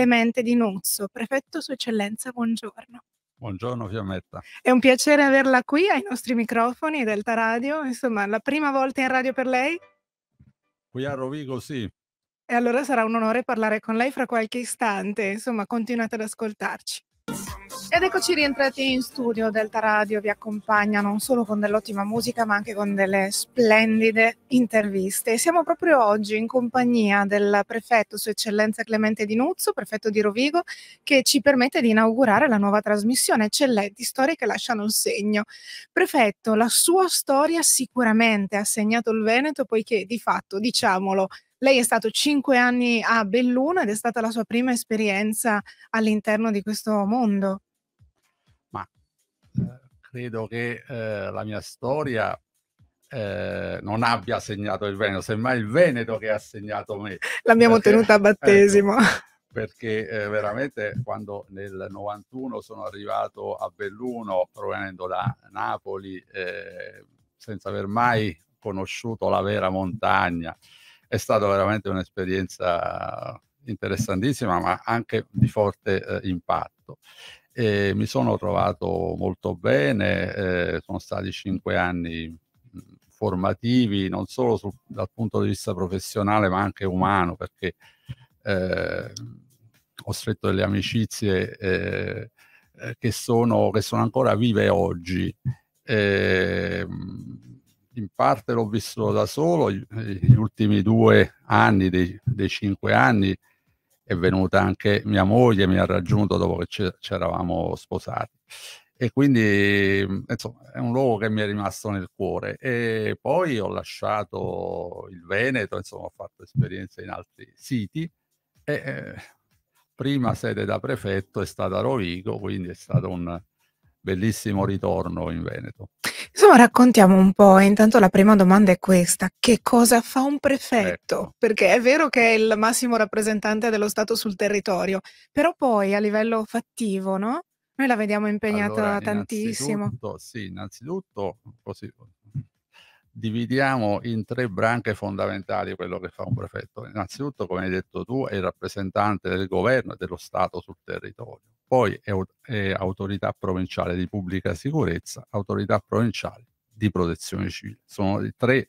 Clemente Di Nuzzo, prefetto Sua Eccellenza, buongiorno. Buongiorno Fiammetta. È un piacere averla qui ai nostri microfoni Delta Radio, insomma la prima volta in radio per lei? Qui a Rovigo sì. E allora sarà un onore parlare con lei fra qualche istante, insomma continuate ad ascoltarci. Ed eccoci rientrati in studio, Delta Radio vi accompagna non solo con dell'ottima musica ma anche con delle splendide interviste. Siamo proprio oggi in compagnia del prefetto Sua Eccellenza Clemente Di Nuzzo, prefetto di Rovigo, che ci permette di inaugurare la nuova trasmissione Eccellenti, storie che lasciano il segno. Prefetto, la sua storia sicuramente ha segnato il Veneto poiché di fatto, diciamolo, lei è stato cinque anni a Belluno ed è stata la sua prima esperienza all'interno di questo mondo. Ma eh, credo che eh, la mia storia eh, non abbia segnato il Veneto, semmai il Veneto che ha segnato me. L'abbiamo perché, tenuta a ecco, battesimo. Ecco, perché eh, veramente quando nel 91 sono arrivato a Belluno provenendo da Napoli eh, senza aver mai conosciuto la vera montagna, è stata veramente un'esperienza interessantissima, ma anche di forte eh, impatto. E mi sono trovato molto bene, eh, sono stati cinque anni formativi, non solo sul, dal punto di vista professionale, ma anche umano, perché eh, ho stretto delle amicizie eh, eh, che sono, che, sono, ancora vive oggi. Ehm, in parte l'ho visto da solo, gli ultimi due anni, dei, dei cinque anni, è venuta anche mia moglie, mi ha raggiunto dopo che ci eravamo sposati. E quindi insomma, è un luogo che mi è rimasto nel cuore. E poi ho lasciato il Veneto, insomma, ho fatto esperienze in altri siti. E, eh, prima sede da prefetto è stata Rovigo, quindi è stato un bellissimo ritorno in Veneto. Insomma, raccontiamo un po'. Intanto la prima domanda è questa: che cosa fa un prefetto? Ecco. Perché è vero che è il massimo rappresentante dello Stato sul territorio, però poi a livello fattivo, no? Noi la vediamo impegnata allora, tantissimo. Innanzitutto, sì, innanzitutto così, dividiamo in tre branche fondamentali quello che fa un prefetto. Innanzitutto, come hai detto tu, è il rappresentante del governo e dello Stato sul territorio poi è, è autorità provinciale di pubblica sicurezza, autorità provinciale di protezione civile. Sono le tre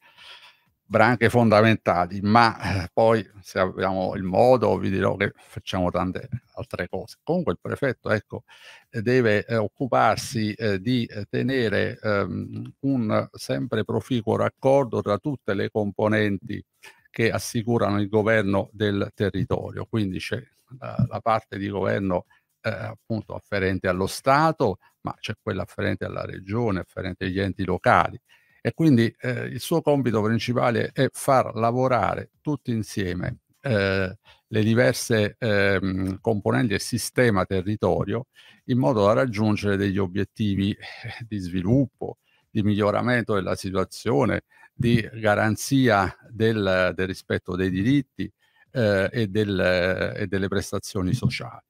branche fondamentali, ma eh, poi se abbiamo il modo vi dirò che facciamo tante altre cose. Comunque il prefetto ecco, deve eh, occuparsi eh, di tenere ehm, un sempre proficuo raccordo tra tutte le componenti che assicurano il governo del territorio. Quindi c'è la, la parte di governo eh, appunto afferente allo Stato, ma c'è quella afferente alla regione, afferente agli enti locali. E quindi eh, il suo compito principale è far lavorare tutti insieme eh, le diverse ehm, componenti del sistema territorio in modo da raggiungere degli obiettivi eh, di sviluppo, di miglioramento della situazione, di garanzia del, del rispetto dei diritti eh, e, del, e delle prestazioni sociali.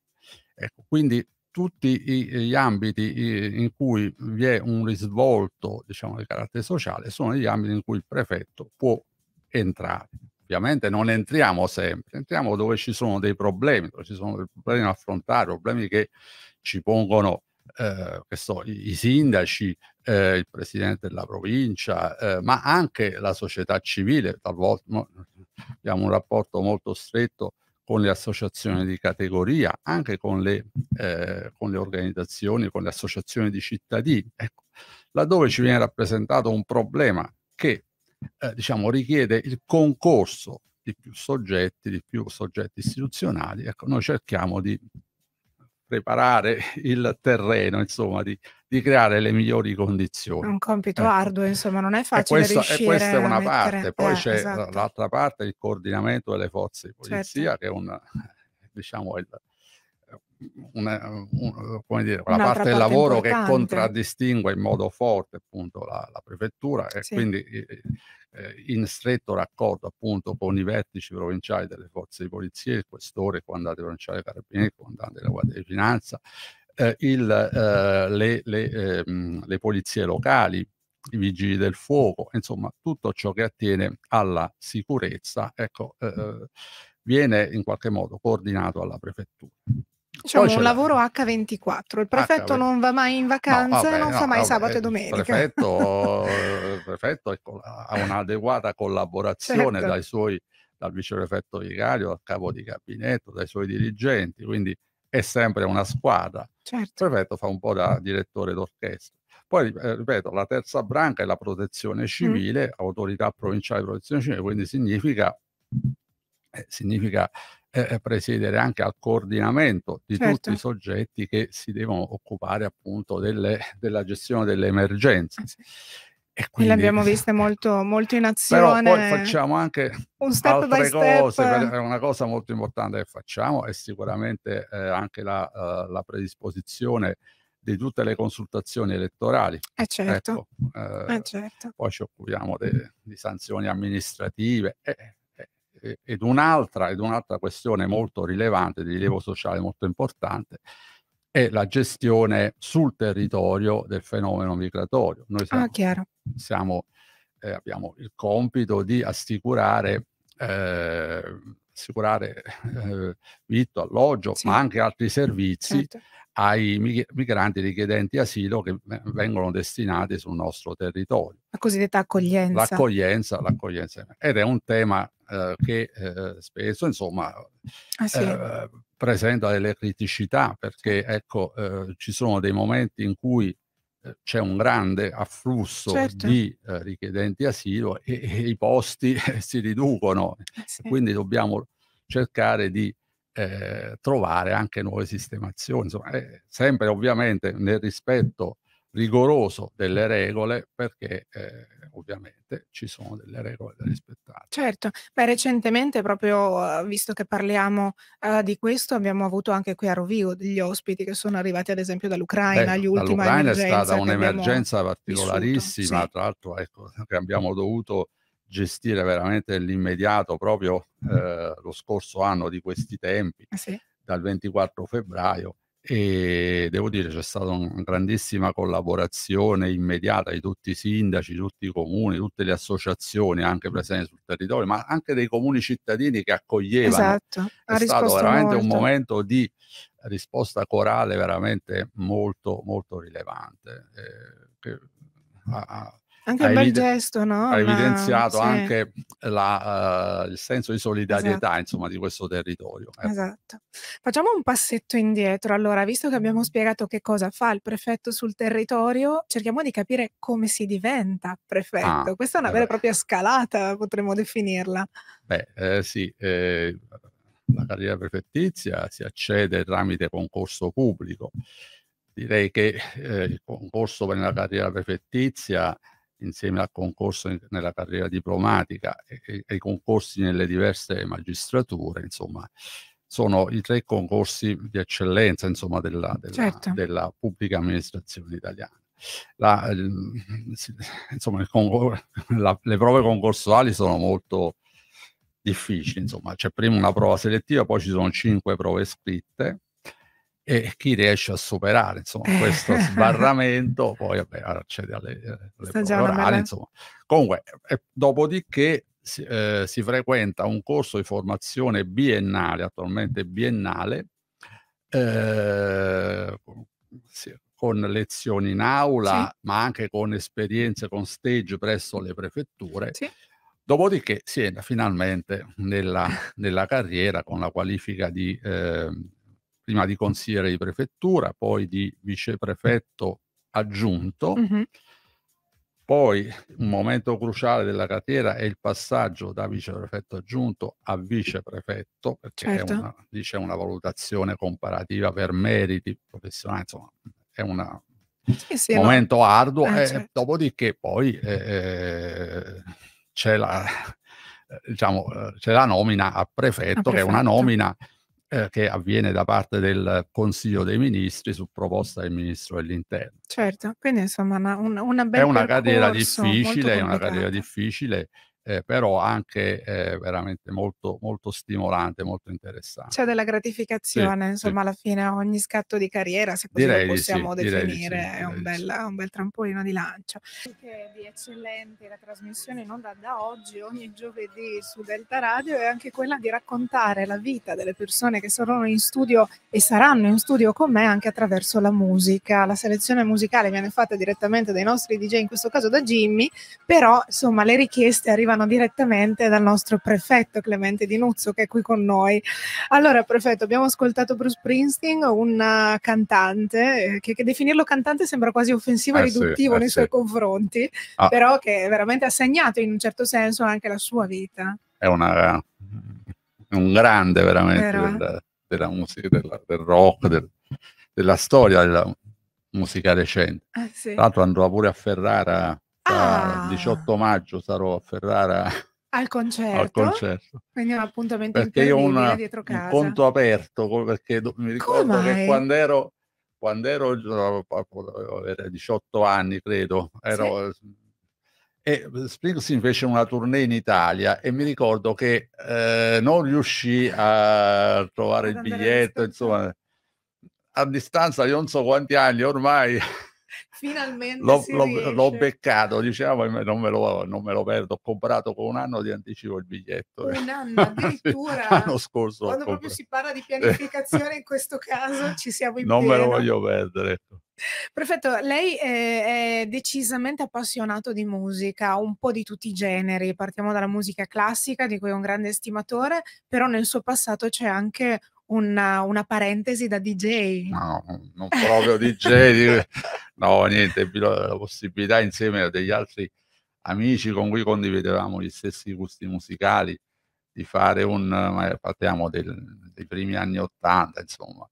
Ecco, quindi tutti gli ambiti in cui vi è un risvolto diciamo, di carattere sociale sono gli ambiti in cui il prefetto può entrare. Ovviamente non entriamo sempre, entriamo dove ci sono dei problemi, dove ci sono dei problemi da affrontare, problemi che ci pongono eh, so, i sindaci, eh, il presidente della provincia, eh, ma anche la società civile. Talvolta no, abbiamo un rapporto molto stretto con le associazioni di categoria, anche con le, eh, con le organizzazioni, con le associazioni di cittadini, ecco, laddove ci viene rappresentato un problema che eh, diciamo, richiede il concorso di più soggetti, di più soggetti istituzionali, ecco, noi cerchiamo di preparare il terreno, insomma, di, di creare le migliori condizioni. È un compito eh. arduo, insomma, non è facile. E, questo, e questa è una mettere... parte, poi eh, c'è esatto. l'altra parte, il coordinamento delle forze di certo. polizia, certo. che è un, diciamo, il, una, un, eh, dire, una parte, del lavoro importante. che contraddistingue in modo forte appunto la, la prefettura e sì. quindi eh, eh, in stretto raccordo appunto con i vertici provinciali delle forze di polizia, il questore, il comandante provinciale dei carabinieri, il comandante della Guardia di Finanza, eh, il, eh, le, le, ehm, le polizie locali, i vigili del fuoco, insomma tutto ciò che attiene alla sicurezza, ecco, eh, eh viene in qualche modo coordinato alla prefettura diciamo, un lavoro H24. Il prefetto H24. non va mai in vacanza, no, vabbè, non no, fa mai vabbè, sabato e domenica. Il prefetto, il prefetto ha un'adeguata collaborazione certo. dai suoi, dal viceprefetto vicario, dal capo di gabinetto, dai suoi dirigenti, quindi è sempre una squadra. Certo. Il prefetto fa un po' da direttore d'orchestra. Poi, eh, ripeto, la terza branca è la protezione mm. civile, mm. autorità provinciale di protezione civile, quindi significa, eh, significa eh, presiedere anche al coordinamento di certo. tutti i certo. soggetti che si devono occupare appunto delle, della gestione delle emergenze. Ah, sì. E quindi, l'abbiamo vista molto, molto, in azione. Però poi facciamo anche un step altre cose, step. una cosa molto importante che facciamo è sicuramente eh, anche la, uh, la, predisposizione di tutte le consultazioni elettorali. Eh certo. Ecco, eh, eh certo. Poi ci occupiamo de, di sanzioni amministrative. Eh, ed un'altra, ed un'altra questione molto rilevante, di rilievo sociale molto importante, è la gestione sul territorio del fenomeno migratorio. Noi ah, siamo, ah, siamo, eh, abbiamo il compito di assicurare, eh, assicurare eh, vitto, alloggio, sì. ma anche altri servizi certo. ai mig- migranti richiedenti asilo che vengono destinati sul nostro territorio. La cosiddetta accoglienza. L'accoglienza, l'accoglienza. Ed è un tema eh, che eh, spesso insomma, ah, sì. Eh, presenta delle criticità perché ecco, eh, ci sono dei momenti in cui c'è un grande afflusso certo. di richiedenti asilo e, e i posti si riducono, ah, sì. quindi dobbiamo cercare di trovare anche nuove sistemazioni, insomma, sempre ovviamente nel rispetto rigoroso delle regole perché eh, ovviamente ci sono delle regole da rispettare. Certo, beh recentemente proprio eh, visto che parliamo eh, di questo abbiamo avuto anche qui a Rovigo degli ospiti che sono arrivati ad esempio dall'Ucraina, ecco, gli ultimi Dall'Ucraina è stata un'emergenza particolarissima, vissuto, sì. tra l'altro ecco, che abbiamo dovuto gestire veramente nell'immediato proprio eh, lo scorso anno di questi tempi, ah, sì. dal 24 febbraio e devo dire c'è stata una grandissima collaborazione immediata di tutti i sindaci, tutti i comuni, tutte le associazioni anche presenti sul territorio, ma anche dei comuni cittadini che accoglievano. Esatto, ha È stato veramente molto. un momento di risposta corale veramente molto molto rilevante. Eh, che, ha, anche un bel evide- gesto, no? Ha evidenziato Ma, sì. anche la, uh, il senso di solidarietà, esatto. insomma, di questo territorio. Eh. Esatto. Facciamo un passetto indietro. Allora, visto che abbiamo spiegato che cosa fa il prefetto sul territorio, cerchiamo di capire come si diventa prefetto. Ah, Questa è una eh vera e propria scalata, potremmo definirla. Beh, eh, sì. Eh, la carriera prefettizia si accede tramite concorso pubblico direi che eh, il concorso per la carriera prefettizia insieme al concorso nella carriera diplomatica e ai concorsi nelle diverse magistrature, insomma, sono i tre concorsi di eccellenza insomma, della, della, certo. della pubblica amministrazione italiana. La, ehm, insomma, la, le prove concorsuali sono molto difficili, insomma, c'è prima una prova selettiva, poi ci sono cinque prove scritte, e chi riesce a superare insomma, eh. questo sbarramento poi vabbè, accede alle, alle orali, insomma. Comunque, e, eh, dopodiché si, eh, si, frequenta un corso di formazione biennale, attualmente biennale, eh, sì, con lezioni in aula, sì. ma anche con esperienze con stage presso le prefetture. Sì. Dopodiché si entra finalmente nella, nella, carriera con la qualifica di eh, prima di consigliere di prefettura, poi di viceprefetto aggiunto. Mm-hmm. Poi un momento cruciale della carriera è il passaggio da viceprefetto aggiunto a viceprefetto, perché certo. una, lì c'è una valutazione comparativa per meriti professionali, insomma è un sì, sì, momento no. arduo. Eh, certo. Dopodiché poi eh, eh c'è, la, diciamo, eh, c'è, la, nomina a prefetto, a prefetto, che è una nomina eh, che avviene da parte del Consiglio dei Ministri su proposta del Ministro dell'Interno. Certo, quindi insomma una, una, bella... È una carriera difficile, è una carriera difficile eh, però anche eh, veramente molto, molto stimolante, molto interessante. C'è della gratificazione, sì, insomma, sì. alla fine ogni scatto di carriera, se così direi lo possiamo sì, definire, è un bel, un bel, trampolino di lancio. Di eccellente la trasmissione non onda da oggi, ogni giovedì su Delta Radio, è anche quella di raccontare la vita delle persone che sono in studio e saranno in studio con me anche attraverso la musica. La selezione musicale viene fatta direttamente dai nostri DJ, in questo caso da Jimmy, però insomma le richieste arrivano arrivano direttamente dal nostro prefetto Clemente Di Nuzzo che è qui con noi. Allora prefetto, abbiamo ascoltato Bruce Springsteen, un eh, cantante, eh, che, che, definirlo cantante sembra quasi offensivo e eh riduttivo eh sì, nei eh suoi sì. confronti, ah. però che veramente ha segnato in un certo senso anche la sua vita. È una, un grande veramente della, della, musica, della, del rock, del, della storia della musica recente. Eh sì. Tra l'altro andò pure a Ferrara ah. 18 maggio sarò a Ferrara al concerto, al concerto. quindi un appuntamento perché io ho una, dietro casa. un conto aperto perché mi ricordo Come che mai? quando ero quando ero 18 anni credo ero, sì. e Springsteen fece una tournée in Italia e mi ricordo che eh, non riuscì a trovare Ad il biglietto insomma a distanza di non so quanti anni ormai Finalmente l'ho, l'ho, l'ho beccato, diciamo, non me, lo, non me, lo, perdo. Ho comprato con un anno di anticipo il biglietto. Un anno addirittura? L'anno scorso. Quando proprio si parla di eh. pianificazione in questo caso ci siamo in Non pieno. me lo voglio perdere. Ecco. Prefetto, lei eh, è decisamente appassionato di musica, un po' di tutti i generi, partiamo dalla musica classica di cui è un grande estimatore, però nel suo passato c'è anche una, una parentesi da DJ. No, non proprio DJ, no, niente, la possibilità insieme a degli altri amici con cui condividevamo gli stessi gusti musicali di fare un, parliamo del, dei primi anni Ottanta, insomma,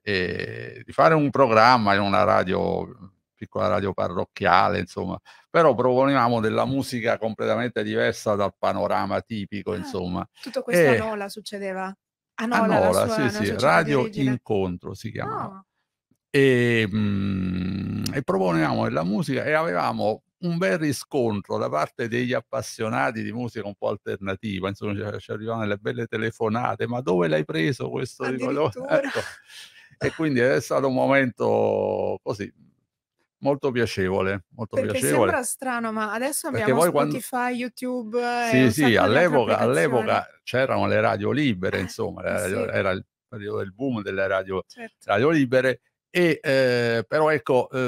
e di fare un programma in una radio, piccola radio parrocchiale, insomma, però proponevamo della musica completamente diversa dal panorama tipico, ah, insomma. Tutto questo e, a Nola succedeva? Anola, ah, Anola sua, sì, sì, Radio Incontro si chiama. Oh. E, mm, e proponevamo della musica e avevamo un bel riscontro da parte degli appassionati di musica un po' alternativa, insomma ci, arrivavano le belle telefonate, ma dove l'hai preso questo? Ecco. E quindi è stato un momento così molto piacevole. Molto Perché piacevole. sembra strano, ma adesso abbiamo Spotify, quando... YouTube. Eh, sì, sì, all'epoca, all'epoca, c'erano le radio libere, eh, insomma, eh, eh, sì. era il periodo del boom delle radio, certo. radio libere. E eh, però ecco, eh,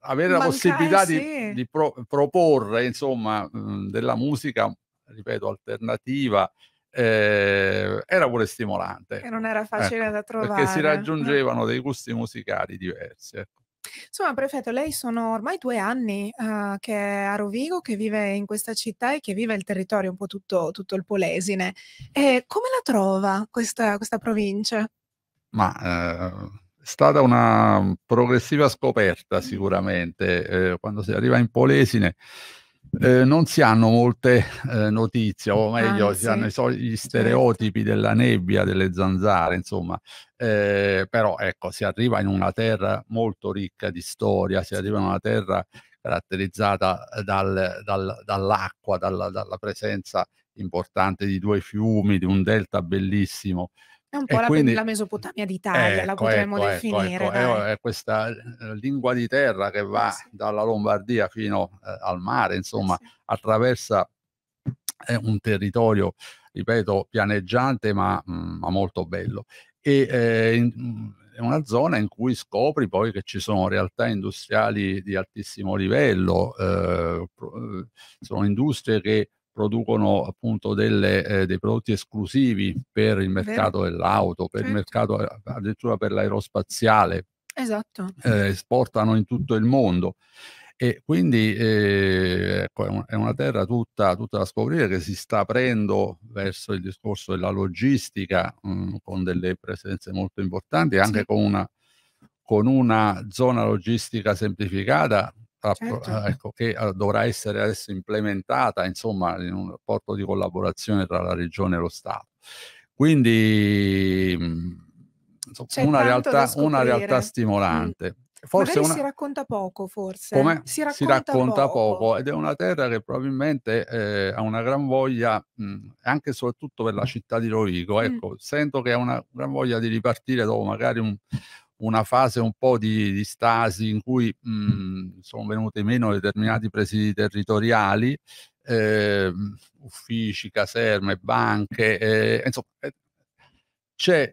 avere Mancai, la possibilità sì. di, di pro, proporre insomma mh, della musica, ripeto, alternativa, eh, era pure stimolante. Che non ecco, era facile ecco, da trovare. Perché si eh. raggiungevano dei gusti musicali diversi. Ecco. Insomma, prefetto, lei sono ormai due anni uh, che è a Rovigo, che vive in questa città e che vive il territorio un po' tutto, tutto il Polesine. E come la trova questa, questa provincia? Ma eh, è stata una progressiva scoperta sicuramente. Eh, quando si arriva in Polesine Ehm, non si hanno molte eh, notizie, o meglio, ah, si sì. hanno so, gli certo. stereotipi della nebbia, delle zanzare, insomma. Eh, però ecco, si arriva in una terra molto ricca di storia, si arriva in una terra caratterizzata dal, dal, dall'acqua, dalla, dalla presenza importante di due fiumi, di un delta bellissimo è un po' la, quindi, la, Mesopotamia d'Italia, ecco, la potremmo ecco, ecco, ecco definire. Ecco, è questa eh, lingua di terra che va sì. dalla Lombardia fino eh, al mare, insomma, sì. attraversa eh, un territorio, ripeto, pianeggiante ma, mh, mm, ma molto bello. E, eh, in, mm, è una zona in cui scopri poi che ci sono realtà industriali di altissimo livello, eh, eh, sono industrie che producono appunto delle, eh, dei prodotti esclusivi per il mercato Vero. dell'auto, per certo. il mercato eh, addirittura per l'aerospaziale. Esatto. Eh, esportano in tutto il mondo. E quindi eh, ecco, è una terra tutta, tutta, da scoprire che si sta aprendo verso il discorso della logistica mh, mm, con delle presenze molto importanti, anche sì. con una con una zona logistica semplificata certo. ecco, che dovrà essere adesso implementata insomma in un rapporto di collaborazione tra la regione e lo Stato. Quindi mhmm, insomma, una, realtà, una, realtà, mm. stimolante. Mm. Forse una... si racconta poco, forse. Come? Eh? Si racconta, si racconta poco. poco. ed è una terra che probabilmente eh, ha una gran voglia, mh, mhmm, anche e soprattutto per la città di Rovigo. Mm. Ecco, mm. sento che ha una gran voglia di ripartire dopo magari un, una fase un po' di, di stasi in cui mh, mm. mm, sono venute meno determinati presidi territoriali, eh, uffici, caserme, banche, eh, insomma eh, c'è,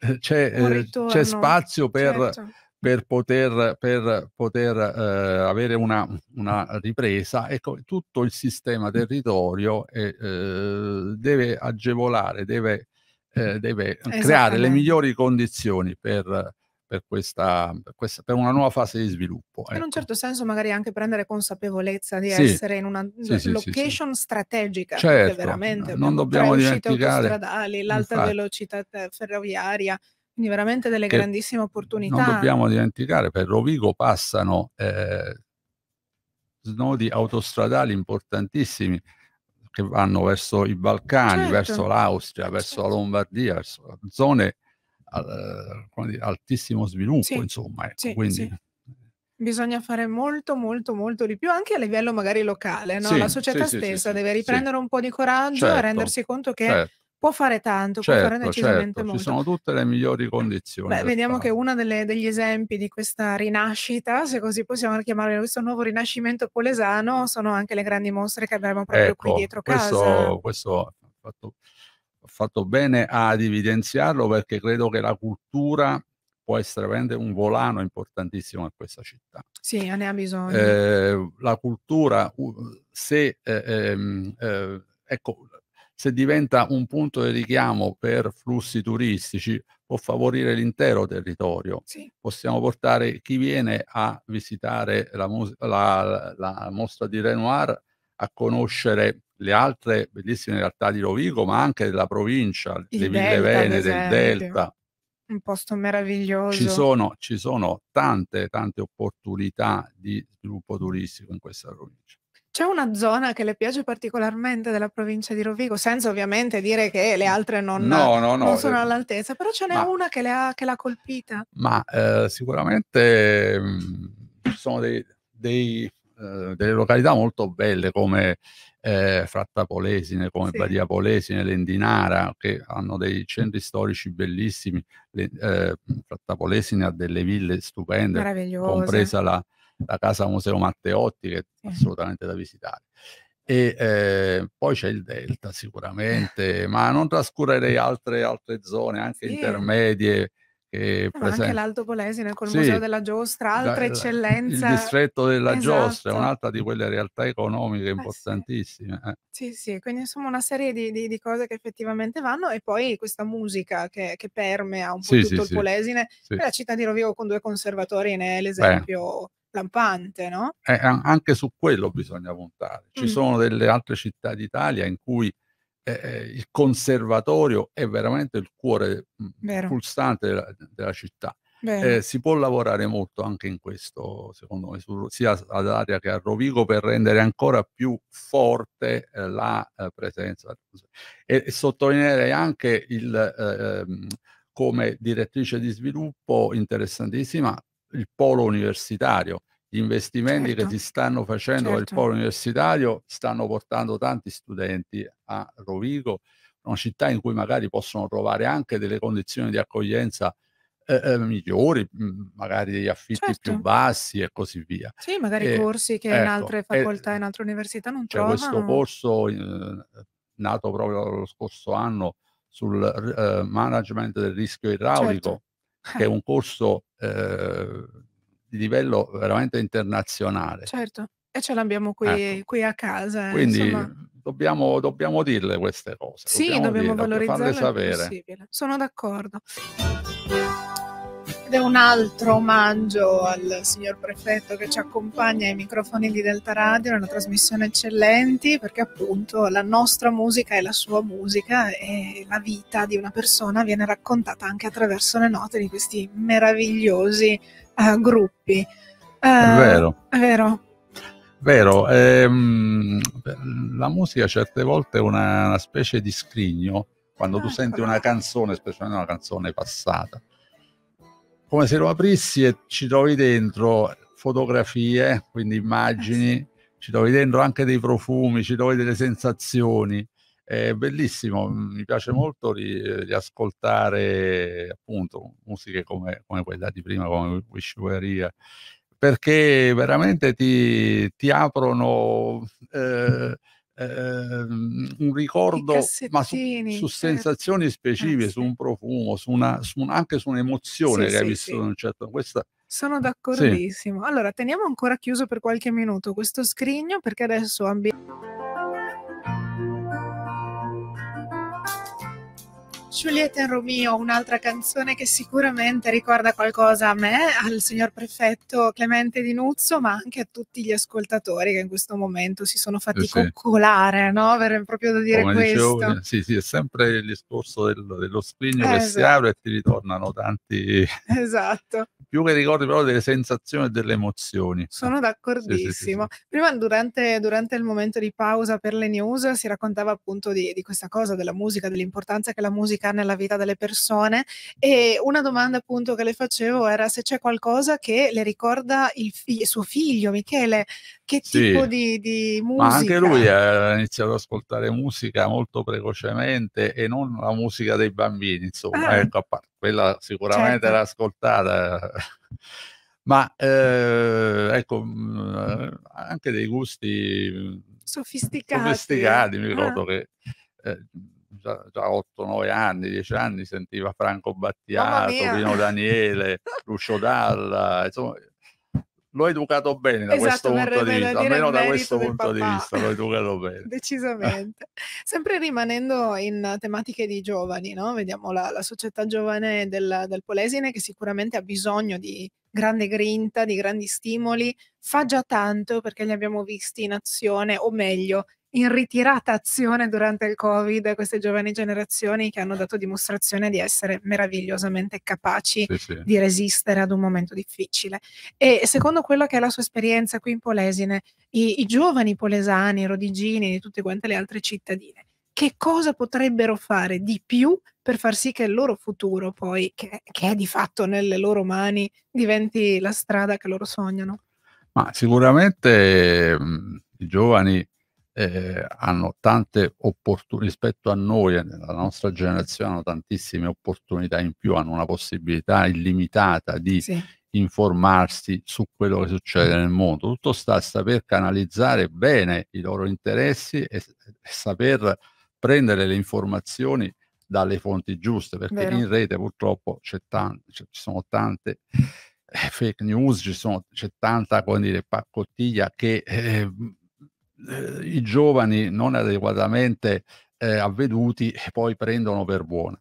eh, eh, c'è, ritorno, c'è spazio per... Certo per poter, per poter eh, avere una, una, ripresa. Ecco, tutto il sistema mm. territorio è, eh, deve agevolare, deve, eh, deve creare le migliori condizioni per, per questa, per, questa, per, una nuova fase di sviluppo. Ecco. In un ecco. certo senso magari anche prendere consapevolezza di sì. essere in una sì, location sì, strategica, certo, veramente non dobbiamo tre uscite autostradali, l'alta infatti. velocità eh, ferroviaria, quindi veramente delle grandissime opportunità. Non dobbiamo dimenticare, per Rovigo passano eh, snodi autostradali importantissimi che vanno verso i Balcani, certo. verso l'Austria, verso certo. Eh, la certo. Lombardia, verso zone al, dire, altissimo sviluppo, sì. insomma. Ecco, sì, quindi... sì. Bisogna fare molto, molto, molto di più, anche a livello magari locale. No? La società stessa deve riprendere un po' di coraggio certo, e rendersi conto che certo può fare tanto, certo, può fare certo, certo. decisamente certo, molto. Ci sono tutte le migliori condizioni. Beh, vediamo che uno delle, degli esempi di questa rinascita, se così possiamo chiamarlo, questo nuovo rinascimento polesano, sono anche le grandi mostre che abbiamo proprio ecco, qui dietro questo, casa. Questo fatto fatto bene ad evidenziarlo perché credo che la cultura può essere veramente un volano importantissimo a questa città. Sì, ne ha bisogno. Eh, la cultura, se, eh, ehm, eh, ecco, se diventa un punto di richiamo per flussi turistici, può favorire l'intero territorio. Sì. Possiamo portare chi viene a visitare la, la, la mostra di Renoir a conoscere le altre bellissime realtà di Rovigo, ma anche della provincia, Il le Ville Venete, del Delta. Un posto meraviglioso. Ci sono, ci sono tante, tante opportunità di sviluppo turistico in questa provincia. C'è una zona che le piace particolarmente della provincia di Rovigo, senza ovviamente dire che le altre non, no, no, no, non sono eh, all'altezza, però ce n'è ma, una che, le ha, che l'ha colpita. Ma eh, sicuramente mm, ci sono dei, dei, eh, delle località molto belle come eh, Frattapolesine, come sì. Badia Polesine, Lendinara, che hanno dei centri storici bellissimi. Le, eh, Frattapolesine ha delle ville stupende, compresa la, la, casa Museo Matteotti, che è sì. assolutamente da visitare. E eh, poi c'è il delta sicuramente, ma non trascurerei altre, altre zone, anche sì. intermedie, che eh, anche l'Alto Polesine col sì, Museo della Giostra, altra la, eccellenza. Eh, il distretto della esatto. Giostra, un'altra di quelle realtà economiche eh, importantissime. Sì. Eh. sì. sì, quindi insomma una serie di, di, di, cose che effettivamente vanno e poi questa musica che, che permea un po' sì, tutto il Polesine. La città di Rovigo con due conservatori ne è l'esempio. Beh. Lampante, no? Eh, anche su quello bisogna puntare. Ci mm. sono delle altre città d'Italia in cui eh, il conservatorio è veramente il cuore mhmm, Vero. pulsante della, della città. Eh, si può lavorare molto anche in questo, secondo me, su, sia ad Aria che a Rovigo per rendere ancora più forte eh, la eh, presenza. E, e sottolineerei anche il, eh, ehm, come direttrice di sviluppo interessantissima il polo universitario gli investimenti certo. che si stanno facendo certo. per il polo universitario stanno portando tanti studenti a Rovigo, una città in cui magari possono trovare anche delle condizioni di accoglienza eh, eh, migliori, mm, magari degli affitti certo. più bassi e così via. Sì, magari e, corsi che ecco, in altre facoltà, e, in altre università non c'è. Cioè questo corso eh, nato proprio lo scorso anno sul eh, management del rischio idraulico, certo. che è eh. un corso Eh, di livello veramente internazionale. Certo, e ce l'abbiamo qui, ecco. qui a casa. Eh, Quindi dobbiamo, dobbiamo, dirle queste cose. Sì, dobbiamo, dobbiamo dirle, valorizzarle. Farle sapere. Sono d'accordo. Ed è un altro omaggio al signor prefetto che ci accompagna ai microfoni di Delta Radio, una trasmissione eccellente perché appunto la nostra musica è la sua musica e la vita di una persona viene raccontata anche attraverso le note di questi meravigliosi uh, gruppi. Uh, è eh, vero. È vero. Vero, ehm, la musica certe volte è una, una specie di scrigno, quando ah, tu senti una ecco. canzone, specialmente una canzone passata, come se lo aprissi e ci trovi dentro fotografie, quindi immagini, eh, ci trovi dentro anche dei profumi, ci trovi delle sensazioni. È bellissimo, mm, mi piace mm. molto di, di eh, appunto musiche come, come, quella di prima, come Wish Were perché veramente ti, ti aprono eh, Ehm, un ricordo ma su, su certo. sensazioni eh, specifiche, eh, sì. su un profumo, su una, su un, anche su un'emozione sì, che hai vissuto in un certo questa sono d'accordissimo. Allora, teniamo ancora chiuso per qualche minuto questo scrigno perché adesso abbiamo Giulietta e Romeo, un'altra canzone che sicuramente ricorda qualcosa a me, al signor prefetto Clemente Di Nuzzo, ma anche a tutti gli ascoltatori che in questo momento si sono fatti eh sì. coccolare, no? Per proprio da dire Come questo. Dicevo, sì, sì, è sempre il discorso del, dello scrigno eh, che esatto. si apre e ti ritornano tanti. Esatto più che ricordi però delle sensazioni e delle emozioni. Sono d'accordissimo. Sì, sì, Prima durante, durante, il momento di pausa per le news si raccontava appunto di, di questa cosa della musica, dell'importanza che la musica ha nella vita delle persone e una domanda appunto che le facevo era se c'è qualcosa che le ricorda il, fi- suo figlio Michele, che tipo di, di, musica? Ma anche lui eh, ha iniziato ad ascoltare musica molto precocemente e non la musica dei bambini, insomma, ah. ecco, a parte quella sicuramente certo. era ascoltata ma eh, ecco, mm, anche dei gusti mm, sofisticati, sofisticati. mi ah. ricordo ah. che eh, già, già 8-9 anni, 10 anni sentiva Franco Battiato, Vino Daniele, Lucio Dalla, insomma l'ho educato bene da esatto, questo punto di vista, almeno da questo punto papà. di vista l'ho educato bene. Decisamente. Sempre rimanendo in tematiche di giovani, no? vediamo la, la, società giovane del, del Polesine che sicuramente ha bisogno di grande grinta, di grandi stimoli, fa già tanto perché li abbiamo visti in azione, o meglio, in ritirata azione durante il Covid queste giovani generazioni che hanno dato dimostrazione di essere meravigliosamente capaci sì, sì. di resistere ad un momento difficile. E secondo quella che è la sua esperienza qui in Polesine, i, i giovani polesani, rodigini di tutte quante le altre cittadine, che cosa potrebbero fare di più per far sì che il loro futuro, poi, che, che è di fatto nelle loro mani, diventi la strada che loro sognano? Ma sicuramente mh, i giovani eh, hanno tante opportunità rispetto a noi, alla nostra generazione hanno tantissime opportunità in più, hanno una possibilità illimitata di sì. informarsi su quello che succede mm. nel mondo. Tutto sta a saper canalizzare bene i loro interessi e, e saper prendere le informazioni dalle fonti giuste, perché Vero. in rete purtroppo tante, ci sono tante eh, fake news, sono, c'è tanta dire, paccottiglia che eh, eh, i giovani non adeguatamente eh, avveduti e poi prendono per buona.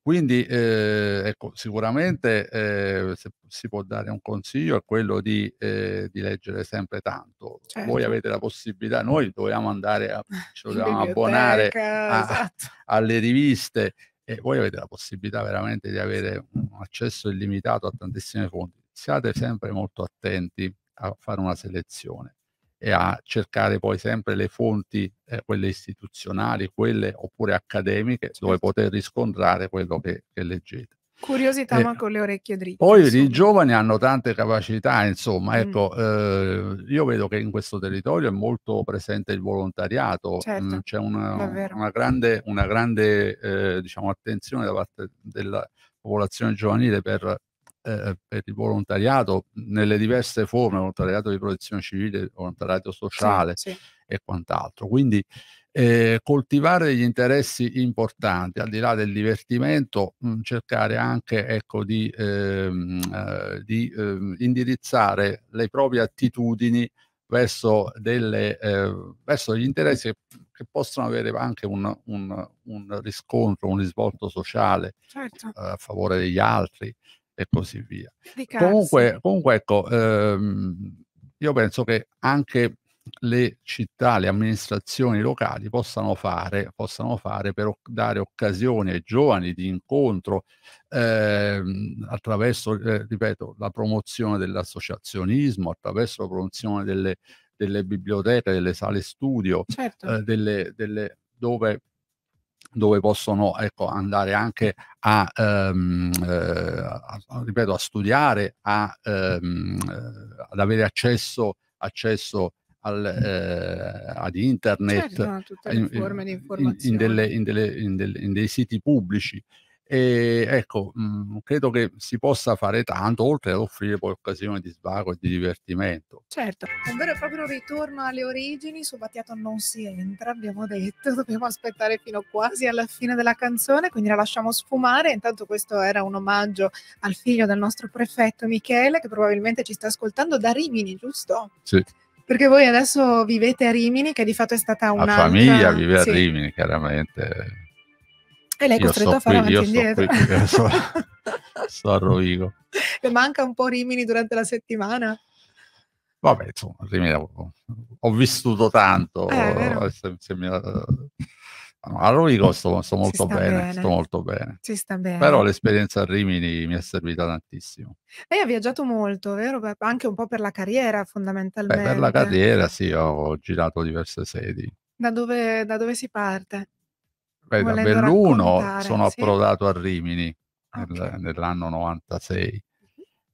Quindi eh, ecco, sicuramente eh, se si può dare un consiglio è quello di, eh, di leggere sempre tanto. Certo. Voi avete la possibilità, noi dobbiamo andare a, ci dobbiamo abbonare a, esatto. alle riviste e voi avete la possibilità veramente di avere un accesso illimitato a tantissime fonti. Siate sempre molto attenti a fare una selezione e a cercare poi sempre le fonti, eh, quelle istituzionali, quelle oppure accademiche, dove certo. poter riscontrare quello che, che leggete. Curiosità, eh, ma con le orecchie dritte. Poi insomma. i giovani hanno tante capacità, insomma, mm. ecco, eh, io vedo che in questo territorio è molto presente il volontariato, mm, certo, mm, c'è una, una, grande, una grande eh, diciamo, attenzione da parte della popolazione giovanile per eh, per il volontariato nelle diverse forme, volontariato di protezione civile, volontariato sociale sì, sì. e quant'altro. Quindi eh, coltivare degli interessi importanti, al di là del divertimento, mh, mm, cercare anche ecco, di, ehm, eh, di ehm, indirizzare le proprie attitudini verso, delle, eh, verso degli interessi che possono avere anche un, un, un, riscontro, un risvolto sociale certo. eh, a favore degli altri e così via. Comunque, comunque, ecco, ehm, io penso che anche le città, le amministrazioni locali possano fare, possano fare per dare occasione ai giovani di incontro ehm, attraverso, eh, ripeto, la promozione dell'associazionismo, attraverso la promozione delle, delle biblioteche, delle sale studio, certo. eh, delle, delle, dove dove possono ecco, andare anche a, ehm, eh, a, ripeto, a studiare, a, ehm, eh, ad avere accesso, accesso al, eh, ad internet, certo, in, in, in, delle, delle, delle, in dei siti pubblici. E ecco, mh, mm, credo che si possa fare tanto, oltre ad offrire poi occasioni di svago e di divertimento. Certo, un vero e proprio ritorno alle origini, su Battiato non si entra, abbiamo detto, dobbiamo aspettare fino quasi alla fine della canzone, quindi la lasciamo sfumare, intanto questo era un omaggio al figlio del nostro prefetto Michele, che probabilmente ci sta ascoltando da Rimini, giusto? Sì perché voi adesso vivete a Rimini, che di fatto è stata una. La famiglia vive a sì. Rimini, chiaramente. E lei è costretta a fare qui, avanti e indietro. Qui, sto a rovigo. Le manca un po' Rimini durante la settimana? Vabbè, insomma, Rimini ho vissuto tanto. Eh, eh, se, se mi, eh, a Rovigo sto, sto molto bene, bene, sto molto bene. Si sta bene. Però l'esperienza a Rimini mi è servita tantissimo. Lei ha viaggiato molto, vero? Anche un po' per la carriera, fondamentalmente. Beh, per la carriera, sì, ho girato diverse sedi. Da dove, da dove si parte? Beh, da Belluno sono sì. approdato a Rimini okay. nel, nell'anno 96.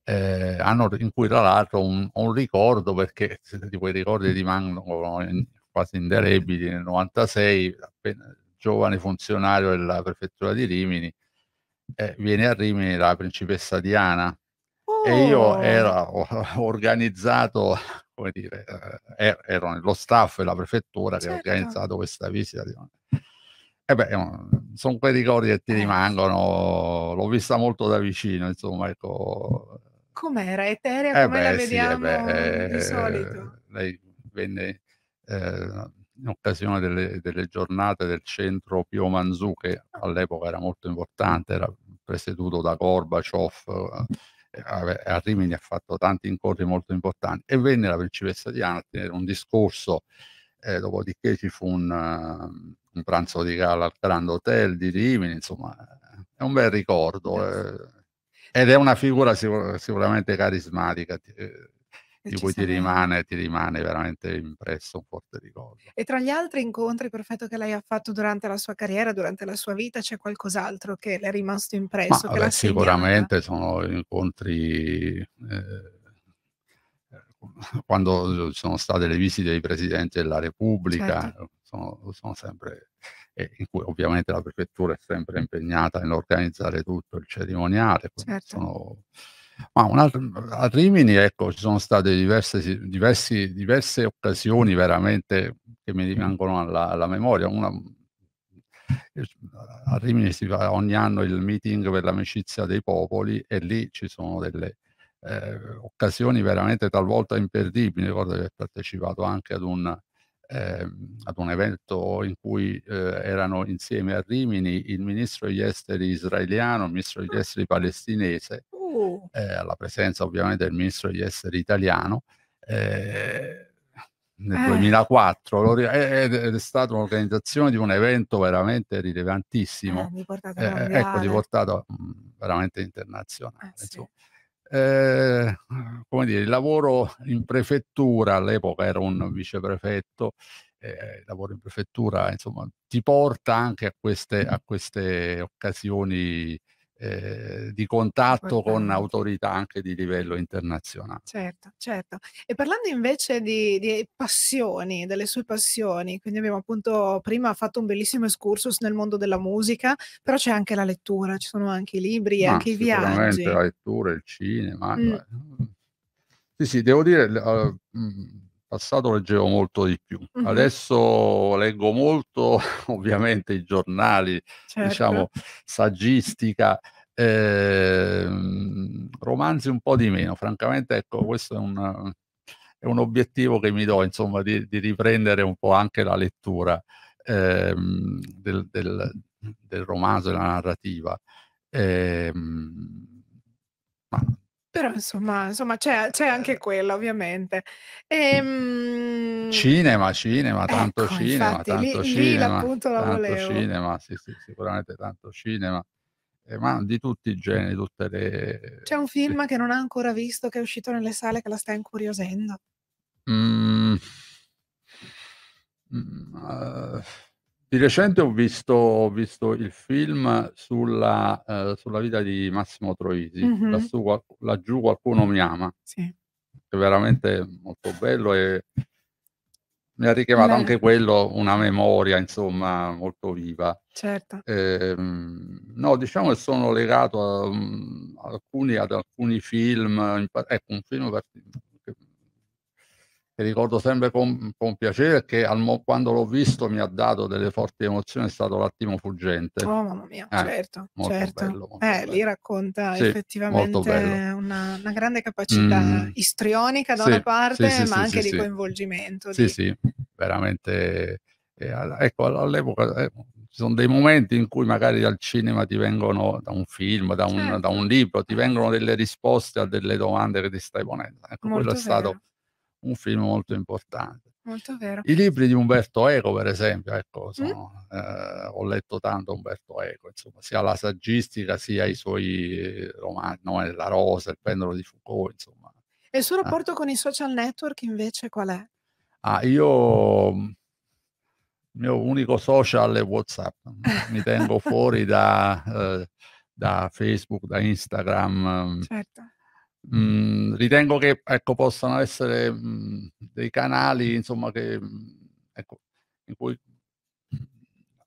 Eh, hanno, in cui tra l'altro un, un ricordo perché di quei ricordi rimangono in, quasi indelebili nel 96 appena giovane funzionario della prefettura di Rimini eh, viene a Rimini la principessa Diana oh. e io oh! ero organizzato come dire eh, er, ero nello staff della prefettura certo. che ha certo. organizzato questa visita eh beh, sono quei ricordi che ti eh. rimangono, l'ho vista molto da vicino, insomma, ecco. Com'era eterea, eh come beh, la vediamo sì, eh beh, eh, di solito? Eh, lei venne in occasione delle, delle, giornate del centro Pio Manzù, che all'epoca era molto importante, era presieduto da Gorbaciov, a Rimini ha fatto tanti incontri molto importanti, e venne la principessa Diana a tenere un discorso, dopodiché ci fu un un pranzo di gala al Grand Hotel di Rimini, insomma è un bel ricordo eh, eh. ed è una figura sicuramente carismatica. Eh, eh, di cui ti rimane, ti rimane, veramente impresso un forte ricordo. E tra gli altri incontri, perfetto, che lei ha fatto durante la sua carriera, durante la sua vita, c'è qualcos'altro che le è rimasto impresso? Ma, beh, sicuramente sono incontri. Eh, quando sono state le visite dei presidenti della Repubblica, certo sono, sono sempre, eh, in cui ovviamente la prefettura è sempre impegnata nell'organizzare tutto il cerimoniale. Certo. Sono, ma altro, a Rimini ecco, ci sono state diverse, diversi, diverse occasioni veramente che mi rimangono alla, alla memoria. Una, a Rimini si fa ogni anno il meeting per l'amicizia dei popoli e lì ci sono delle eh, occasioni veramente talvolta imperdibili. Ricordo di aver partecipato anche ad un eh, ad un evento in cui eh, erano insieme a Rimini il ministro degli esteri israeliano, il ministro degli ah. esteri palestinese, uh. eh, alla presenza ovviamente del ministro degli esteri italiano. Ehm, nel 2004 eh. ed è stata un'organizzazione di un evento veramente rilevantissimo, di eh, eh, ecco, di portata veramente internazionale. Sì eh, come dire, il lavoro in prefettura, all'epoca ero un viceprefetto, eh, il lavoro in prefettura insomma, ti porta anche a queste, a queste occasioni eh, di contatto con autorità anche di livello internazionale. Certo, certo. E parlando invece di, di, passioni, delle sue passioni, quindi abbiamo appunto prima fatto un bellissimo excursus nel mondo della musica, però c'è anche la lettura, ci sono anche i libri e anche i viaggi. la lettura, il cinema. Mm. Eh, sì, sì, devo dire, uh, passato leggevo molto di più. Mm-hmm. Adesso leggo molto, ovviamente, i giornali, diciamo, certo. diciamo, saggistica eh, romanzi un po' di meno, francamente, ecco, questo è un, è un obiettivo che mi do, insomma, di, di riprendere un po' anche la lettura eh, del, del, del, romanzo, della narrativa. Eh, ma... Però insomma, insomma c'è, c'è anche eh. quello, ovviamente. Ehm... Cinema, cinema, tanto ecco, cinema, infatti, tanto lì, cinema. Lì l'appunto la tanto volevo. cinema, sì, sì, sicuramente tanto cinema. Eh, ma di tutti i generi, tutte le... C'è un film sì. che non ha ancora visto, che è uscito nelle sale, che la sta incuriosendo. Mm. Mm. Uh. Di recente ho visto, ho visto il film sulla, uh, sulla, vita di Massimo Troisi, mm-hmm. lassù, laggiù qualcuno mi ama, sì. è veramente molto bello e mi ha richiamato Beh. anche quello una memoria, insomma, molto viva. Certo. Eh, no, diciamo che sono legato a, a mm, alcuni, ad alcuni film, ecco, un film e ricordo sempre con, con piacere che al, quando l'ho visto mi ha dato delle forti emozioni, è stato l'attimo fuggente. Oh mamma mia, eh, certo, certo. Bello, eh, lì racconta sì, effettivamente una, una, grande capacità mm. istrionica da sì, una parte, sì, ma anche di coinvolgimento. Sì, di... sì, veramente. Eh, ecco, all'epoca eh, ci sono dei momenti in cui magari dal cinema ti vengono, da un film, da un, certo. da un libro, ti vengono delle risposte a delle domande che ti stai ponendo. Ecco, Molto quello è stato un film molto importante. Molto vero. I libri di Umberto Eco, per esempio, ecco, sono, mm. eh, ho letto tanto Umberto Eco, insomma, sia la saggistica sia i suoi romanzi, no, La Rosa, Il pendolo di Foucault, insomma. E il suo eh. rapporto eh. con i social network invece qual è? Ah, io mm, il mio unico social è WhatsApp, mi tengo fuori da, eh, da Facebook, da Instagram. Mm, certo Mm, ritengo che ecco, possano essere mh, mm, dei canali insomma, che, mm, ecco, in cui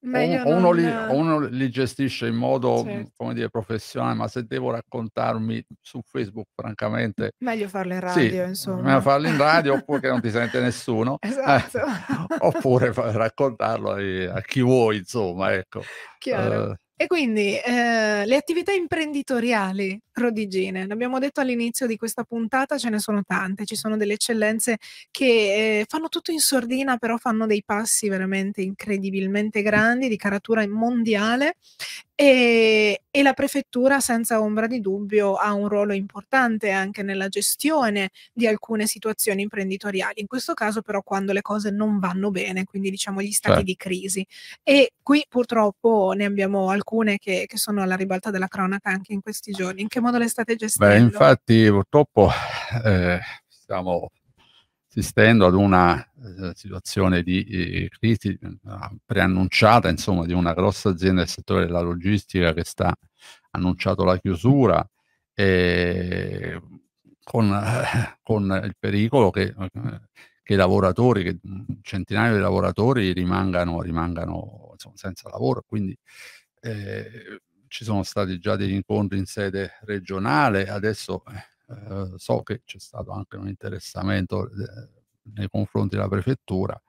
o, uno li, eh. o, uno li, gestisce in modo certo. come dire, professionale, ma se devo raccontarmi su Facebook, francamente. Meglio farlo in radio, sì, insomma. Meglio farlo in radio oppure che non ti sente nessuno. Eh, esatto. Eh, oppure raccontarlo a chi vuoi, insomma, ecco. Chiaro. Eh, e quindi eh, le attività imprenditoriali prodigine, l'abbiamo detto all'inizio di questa puntata, ce ne sono tante, ci sono delle eccellenze che eh, fanno tutto in sordina, però fanno dei passi veramente incredibilmente grandi di caratura mondiale e, e, la prefettura, senza ombra di dubbio, ha un ruolo importante anche nella gestione di alcune situazioni imprenditoriali, in questo caso però quando le cose non vanno bene, quindi diciamo gli stati certo. di crisi. E qui purtroppo ne abbiamo alcune che, che, sono alla ribalta della cronaca anche in questi giorni. In che modo le state gestendo? Beh, infatti purtroppo eh, stiamo assistendo ad una eh, situazione di eh, crisi eh, preannunciata, insomma, di una grossa azienda del settore della logistica che sta annunciando la chiusura. Eh, con, con, il pericolo che, che i lavoratori, che centinaia di lavoratori rimangano, rimangano insomma, senza lavoro. Quindi ci sono stati già degli incontri in sede regionale, adesso eh, so che c'è stato anche un interessamento eh, nei confronti della prefettura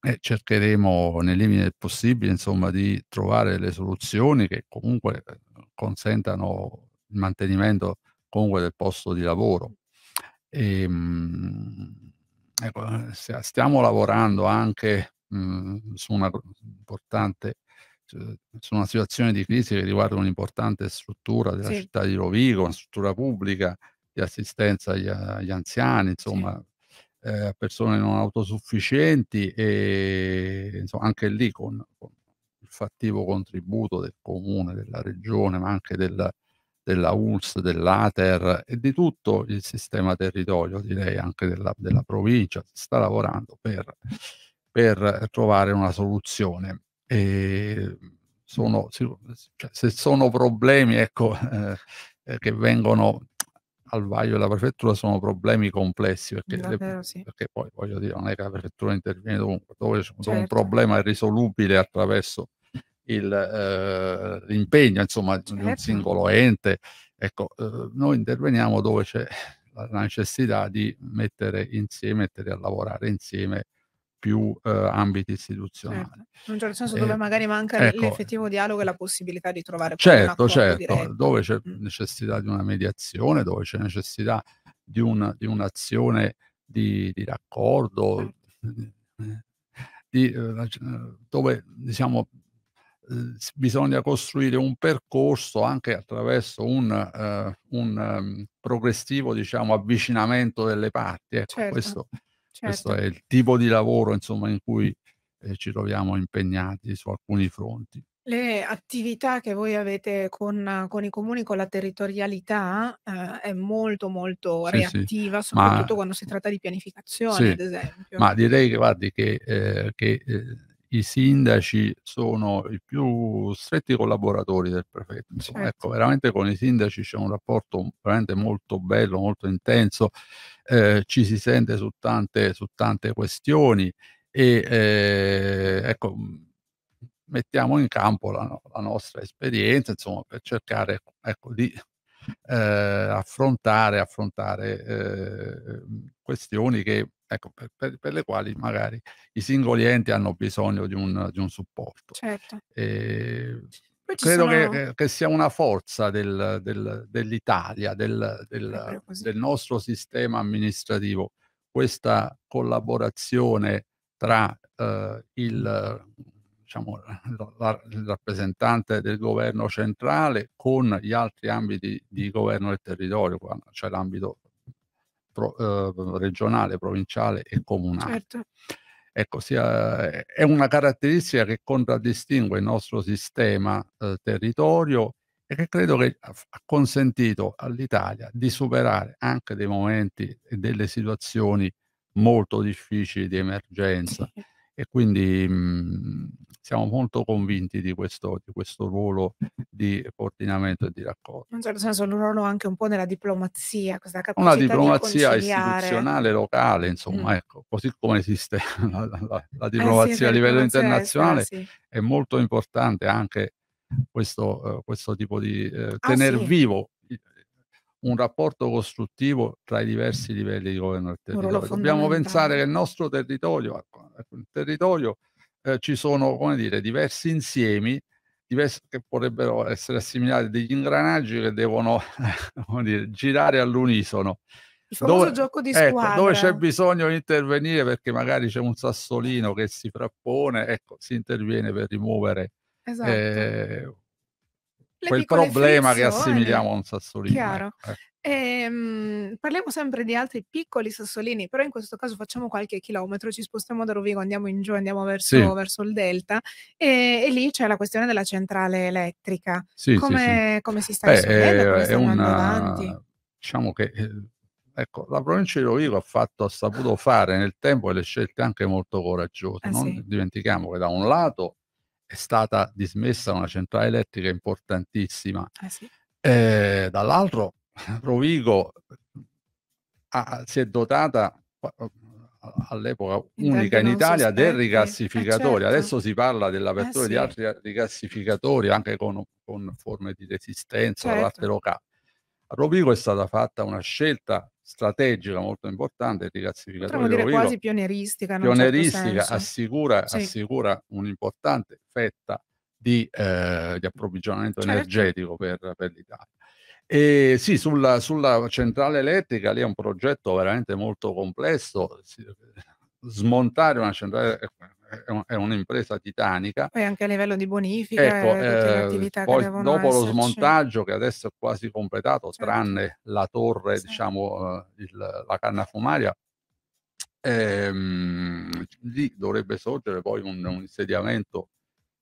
e cercheremo nel limite del possibile insomma, di trovare le soluzioni che comunque eh, consentano il mantenimento comunque del posto di lavoro. E, ehm, ecco, stiamo lavorando anche mh, mm, su una importante cioè, sono una situazione di crisi che riguarda un'importante struttura della sì. città di Rovigo, una struttura pubblica di assistenza agli, agli anziani, insomma, sì. eh, persone non autosufficienti e insomma, anche lì con, con, il fattivo contributo del comune, della regione, ma anche del, della ULS, dell'ATER e di tutto il sistema territorio, direi anche della, della provincia, si sta lavorando per, per trovare una soluzione e ehm, sono, cioè, se sono problemi ecco, eh, che vengono al vaglio della prefettura sono problemi complessi perché, Davvero, le, sì. perché poi voglio dire non è che la prefettura interviene dovunque dove c'è certo. un problema risolubile attraverso eh, l'impegno eh, insomma certo. di un certo. singolo ente ecco eh, noi interveniamo dove c'è la necessità di mettere insieme mettere a lavorare insieme più eh, ambiti istituzionali. Eh, in un certo senso dove ehm, magari manca ecco, l'effettivo dialogo e la possibilità di trovare certo, un certo, diretto. dove c'è necessità di una mediazione, dove c'è necessità di, un, di un'azione di, di raccordo, eh, di, eh, eh, dove diciamo uhm, bisogna costruire un percorso anche attraverso un, uh, un um, progressivo diciamo, avvicinamento delle parti. Ecco, certo. questo Certo. Questo è il tipo di lavoro insomma, in cui eh, ci troviamo impegnati su alcuni fronti. Le attività che voi avete con, con i comuni, con la territorialità, eh, è molto molto sì, reattiva, sì. soprattutto ma, quando si tratta di pianificazione, sì. ad esempio. Ma direi che, guardi, che, eh, che eh, i sindaci sono i più stretti collaboratori del prefetto. Insomma, ecco, certo. ecco, veramente con i sindaci c'è un rapporto veramente molto bello, molto intenso, eh, ci si sente su tante, su tante questioni e eh, ecco, mettiamo in campo la, la, nostra esperienza insomma, per cercare ecco, di eh, affrontare, affrontare eh, questioni che ecco, per, per, per, le quali magari i singoli enti hanno bisogno di un, di un supporto. Certo. E, ehm, credo sono... che, eh, che, sia una forza del, del, dell'Italia, del, del, nostro sistema amministrativo, questa collaborazione tra eh, il, diciamo, la, il, rappresentante del governo centrale con gli altri ambiti di governo del territorio, c'è cioè l'ambito pro, eh, regionale, provinciale e comunale. Certo. Ecco, sia, è una caratteristica che contraddistingue il nostro sistema eh, territorio e che credo che ha consentito all'Italia di superare anche dei momenti e delle situazioni molto difficili di emergenza. Sì. E quindi mh, mhmm, siamo molto convinti di questo, di questo ruolo di coordinamento e di raccordo. In un certo senso un ruolo anche un po' nella diplomazia, questa capacità Una diplomazia di istituzionale locale, insomma, mm. ecco, così come esiste la, la, la diplomazia eh sì, a livello internazionale, eh sì. è molto importante anche questo, eh, questo tipo di tenere eh, ah, sì. vivo un rapporto costruttivo tra i diversi livelli di governo del territorio. Dobbiamo pensare che il nostro territorio, ecco, il territorio eh, ci sono come dire, diversi insiemi diversi, che potrebbero essere assimilati degli ingranaggi che devono dire, girare all'unisono. Il famoso dove, gioco di squadra. Ecco, dove c'è bisogno di intervenire perché magari c'è un sassolino che si frappone, ecco, si interviene per rimuovere esatto. eh, quel problema che assimiliamo a un sassolino. Chiaro. Ecco. Ehm, parliamo sempre di altri piccoli sassolini, però in questo caso facciamo qualche chilometro, ci spostiamo da Rovigo, andiamo in giù, andiamo verso, Sì. verso il delta e, e lì c'è la questione della centrale elettrica. Sì, sì, sì. Come, si sta Beh, risolvendo? Eh, è, è sta avanti? diciamo che, eh, ecco, la provincia di Rovigo ha fatto, ha saputo fare nel tempo delle scelte anche molto coraggiose. Ah Non sì, dimentichiamo che da un lato è stata dismessa una centrale elettrica importantissima, ah sì, eh, dall'altro Rovigo ha, ah, ah, si è dotata oh, all'epoca unica in Italia del eh, rigassificatore. Eh, certo. Adesso si parla dell'apertura eh, sì. di altri rigassificatori anche con, con forme di resistenza certo. da parte locale. A Rovigo è stata fatta una scelta strategica molto importante il rigassificatore Potremmo dire Rovigo, quasi pionieristica. Certo pionieristica certo assicura, sì. assicura un'importante fetta di, eh, di approvvigionamento certo. energetico per, per l'Italia. E sì, sulla, sulla, centrale elettrica lì è un progetto veramente molto complesso. Eh, smontare una centrale eh, è, un'impresa titanica. Poi anche a livello di bonifica, ecco, eh, eh poi dopo esserci. lo smontaggio che adesso è quasi completato, certo. tranne la torre, sì. diciamo, il, la canna fumaria, ehm, lì dovrebbe sorgere poi un, un insediamento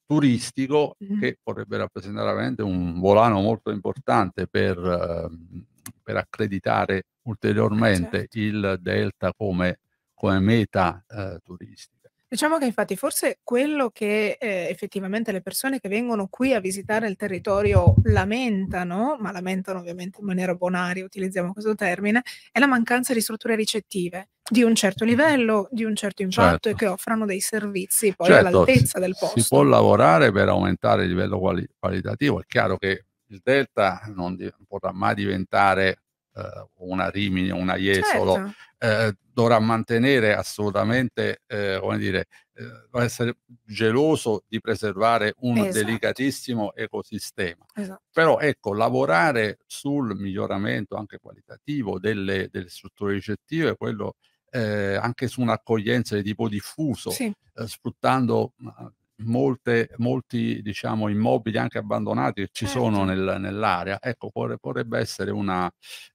turistico che potrebbe rappresentare veramente un volano molto importante per, ehm, per accreditare eh, ulteriormente certo. il Delta come, come meta eh, turistica. Diciamo che infatti forse quello che eh, effettivamente le persone che vengono qui a visitare il territorio lamentano, ma lamentano ovviamente in maniera bonaria, utilizziamo questo termine, è la mancanza di strutture ricettive di un certo mm-hmm. livello, di un certo impatto certo. e che offrano dei servizi poi certo, all'altezza del posto. Si può lavorare per aumentare il livello quali- qualitativo, è chiaro che il Delta non di- potrà mai diventare eh, una Rimini, una Jesolo, certo. eh, dovrà mantenere assolutamente, eh, come dire, eh, dovrà essere geloso di preservare un esatto. delicatissimo ecosistema. Esatto. Però ecco, lavorare sul miglioramento anche qualitativo delle, delle strutture ricettive, quello eh, anche su un'accoglienza di tipo diffuso, sì. eh, sfruttando molte, molti diciamo, immobili anche abbandonati che ci certo. sono nel, nell'area. Ecco, potrebbe essere una,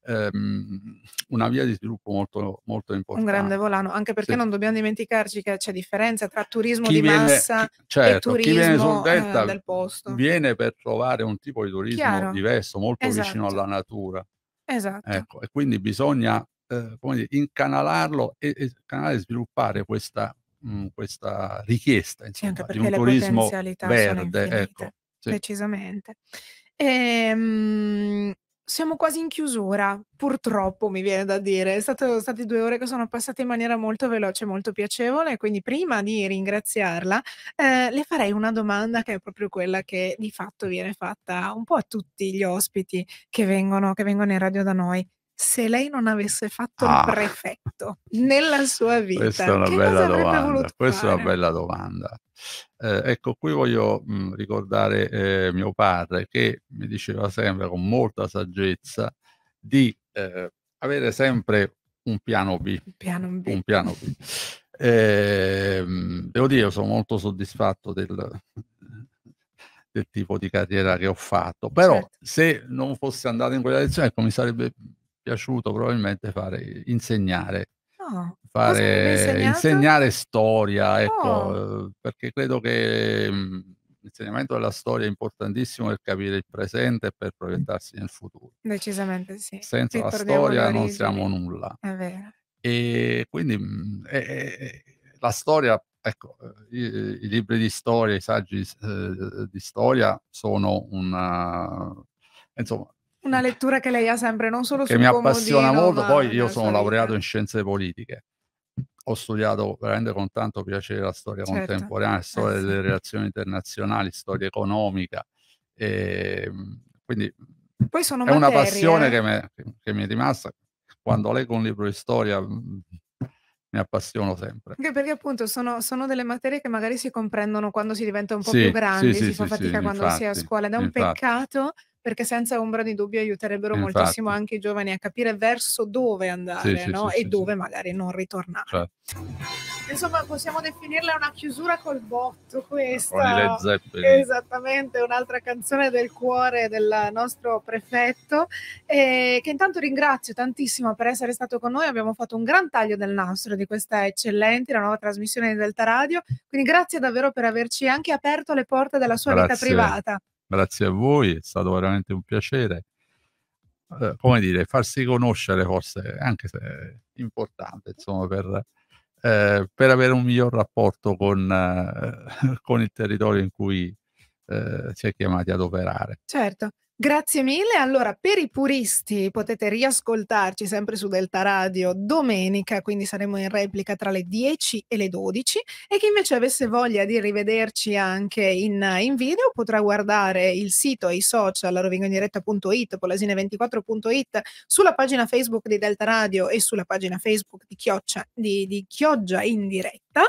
ehm, una via di sviluppo molto, molto, importante. Un grande volano, anche perché sì. non dobbiamo dimenticarci che c'è differenza tra turismo chi di viene, massa chi, certo, e turismo chi viene sul eh, delta eh, del posto. Viene per trovare un tipo di turismo Chiaro. diverso, molto esatto. vicino alla natura. Esatto. Ecco, e quindi bisogna eh, dire, incanalarlo e, e canalare, sviluppare questa, mh, questa richiesta insomma, sì, di un turismo verde. Ecco, sì. Precisamente. Ehm, siamo quasi in chiusura, purtroppo mi viene da dire. Sono state due ore che sono passate in maniera molto veloce, molto piacevole, quindi prima di ringraziarla eh, le farei una domanda che è proprio quella che di fatto viene fatta un po' a tutti gli ospiti che vengono, che vengono in radio da noi se lei non avesse fatto ah, il prefetto nella sua vita? Questa è una, bella domanda. Questa è una bella domanda. Eh, ecco, qui voglio mh, mm, ricordare eh, mio padre che mi diceva sempre con molta saggezza di eh, avere sempre un piano B. piano B. Un piano B. Ehm, devo dire, sono molto soddisfatto del, del tipo di carriera che ho fatto. Però certo. se non fosse andato in quella direzione, ecco, mi sarebbe piaciuto probabilmente fare insegnare. Oh, fare, insegnare storia, ecco, oh. eh, perché credo che mm, l'insegnamento della storia è importantissimo per capire il presente e per mm. proiettarsi nel futuro. Decisamente sì. Senza Ti la storia non siamo nulla. E quindi è, mm, è, la storia, ecco, eh, i, i, libri di storia, i saggi eh, di storia sono una... Insomma, una mm. lettura che lei ha sempre, non solo che su Che mi appassiona molto, poi io sono laureato in scienze politiche. Ho studiato veramente con tanto piacere la storia certo. contemporanea, storia eh, delle sì. relazioni internazionali, storia economica. E, ehm, quindi poi sono è materie. una passione che, me, che mi è rimasta. Quando leggo un libro di storia mm, mi appassiono sempre. Anche perché appunto sono, sono, delle materie che magari si comprendono quando si diventa un po' sì, più grandi, sì, si sì, fa fatica quando infatti, si è a scuola ed è un infatti. peccato perché senza ombra di dubbio aiuterebbero Infatti. moltissimo anche i giovani a capire verso dove andare sì, no? sì, sì, e dove magari non ritornare. Certo. Insomma, possiamo definirla una chiusura col botto questa. Esattamente, un'altra canzone del cuore del nostro prefetto, eh, che intanto ringrazio tantissimo per essere stato con noi. Abbiamo fatto un gran taglio del nastro di questa eccellente, la nuova trasmissione di Delta Radio. Quindi grazie davvero per averci anche aperto le porte della sua grazie. vita privata grazie a voi, è stato veramente un piacere. Eh, come dire, farsi conoscere forse anche se è importante, insomma, per, eh, per avere un miglior rapporto con, eh, con il territorio in cui eh, si è chiamati ad operare. Certo, Grazie mille. Allora, per i puristi potete riascoltarci sempre su Delta Radio domenica, quindi saremo in replica tra le 10 e le 12 e chi invece avesse voglia di rivederci anche in, in video potrà guardare il sito e i social rovingoindiretta.it, polasine24.it, sulla pagina Facebook di Delta Radio e sulla pagina Facebook di, Chioccia, di, di Chioggia in diretta diretta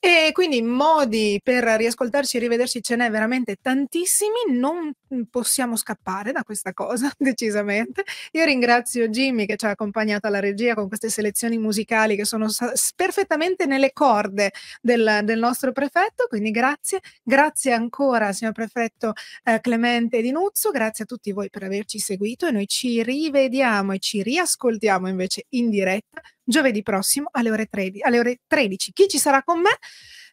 e quindi modi per riascoltarci e rivederci ce n'è veramente tantissimi, non possiamo scappare da questa cosa decisamente. Io ringrazio Jimmy che ci ha accompagnato alla regia con queste selezioni musicali che sono perfettamente nelle corde del, del nostro prefetto, quindi grazie, grazie ancora signor prefetto eh, Clemente Di Nuzzo, grazie a tutti voi per averci seguito e noi ci rivediamo e ci riascoltiamo invece in diretta giovedì prossimo alle ore, 13, alle ore 13. Chi ci ci sarà con me.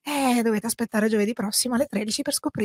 E eh, dovete aspettare giovedì prossimo alle 13 per scoprire.